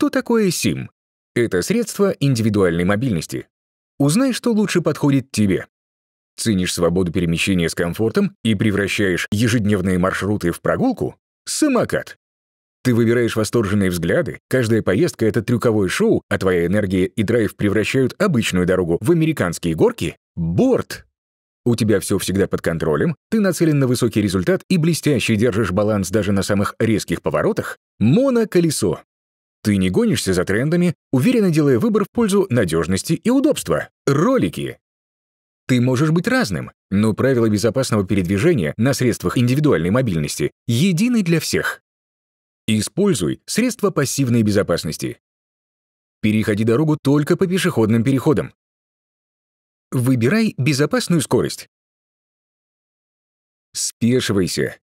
Что такое SIM? Это средство индивидуальной мобильности. Узнай, что лучше подходит тебе. Ценишь свободу перемещения с комфортом и превращаешь ежедневные маршруты в прогулку? Самокат. Ты выбираешь восторженные взгляды, каждая поездка — это трюковое шоу, а твоя энергия и драйв превращают обычную дорогу в американские горки? Борт! У тебя все всегда под контролем, ты нацелен на высокий результат и блестяще держишь баланс даже на самых резких поворотах? Моноколесо. Ты не гонишься за трендами, уверенно делая выбор в пользу надежности и удобства. Ролики. Ты можешь быть разным, но правила безопасного передвижения на средствах индивидуальной мобильности едины для всех. Используй средства пассивной безопасности. Переходи дорогу только по пешеходным переходам. Выбирай безопасную скорость. Спешивайся.